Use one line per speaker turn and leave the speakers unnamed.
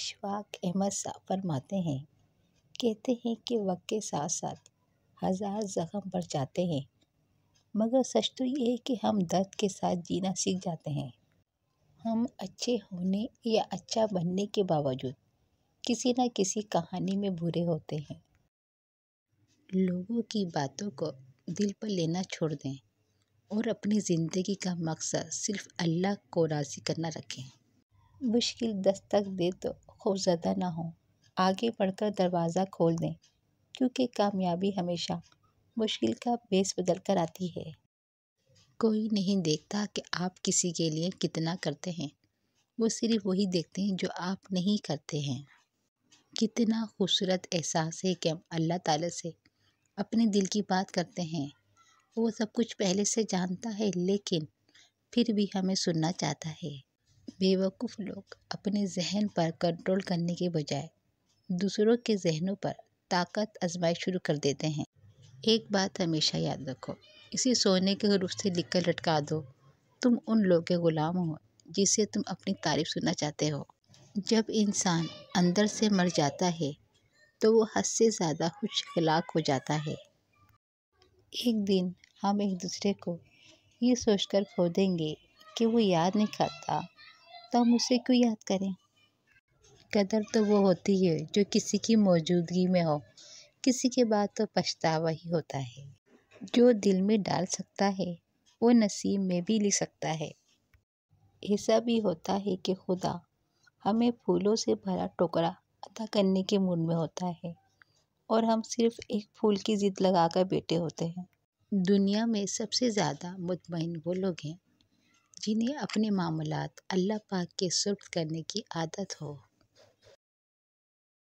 अशफाक अहमद साहब फरमाते हैं कहते हैं कि वक्त के साथ साथ हज़ार ज़ख्म बढ़ जाते हैं मगर सच तो ये है कि हम दर्द के साथ जीना सीख जाते हैं हम अच्छे होने या अच्छा बनने के बावजूद किसी न किसी कहानी में बुरे होते हैं लोगों की बातों को दिल पर लेना छोड़ दें और अपनी ज़िंदगी का मकसद सिर्फ अल्लाह को राज़ी करना रखें मुश्किल दस्तक दे तो खौफजदा ना हो आगे बढ़कर दरवाज़ा खोल दें क्योंकि कामयाबी हमेशा मुश्किल का बेस बदल कर आती है कोई नहीं देखता कि आप किसी के लिए कितना करते हैं वो सिर्फ वही देखते हैं जो आप नहीं करते हैं कितना खूबसूरत एहसास है कि हम अल्लाह ताला से अपने दिल की बात करते हैं वो सब कुछ पहले से जानता है लेकिन फिर भी हमें सुनना चाहता है बेवकूफ़ लोग अपने ज़हन पर कंट्रोल करने के बजाय दूसरों के ज़हनों पर ताकत आजमाई शुरू कर देते हैं एक बात हमेशा याद रखो इसे सोने के रूप से लिख कर लटका दो तुम उन लोगों के ग़ुलाम हो जिसे तुम अपनी तारीफ सुनना चाहते हो जब इंसान अंदर से मर जाता है तो वो हद से ज़्यादा खुश खिलाक हो जाता है एक दिन हम एक दूसरे को ये सोचकर खो देंगे कि वो याद नहीं करता तो हम उसे क्यों याद करें कदर तो वो होती है जो किसी की मौजूदगी में हो किसी के बाद तो पछतावा ही होता है जो दिल में डाल सकता है वो नसीब में भी ले सकता है ऐसा भी होता है कि खुदा हमें फूलों से भरा टोकरा अदा करने के मूड में होता है और हम सिर्फ एक फूल की ज़िद लगा कर बैठे होते हैं दुनिया में सबसे ज़्यादा मुतमिन वो लोग हैं जिन्हें अपने मामलात अल्लाह पाक के सुर्द करने की आदत हो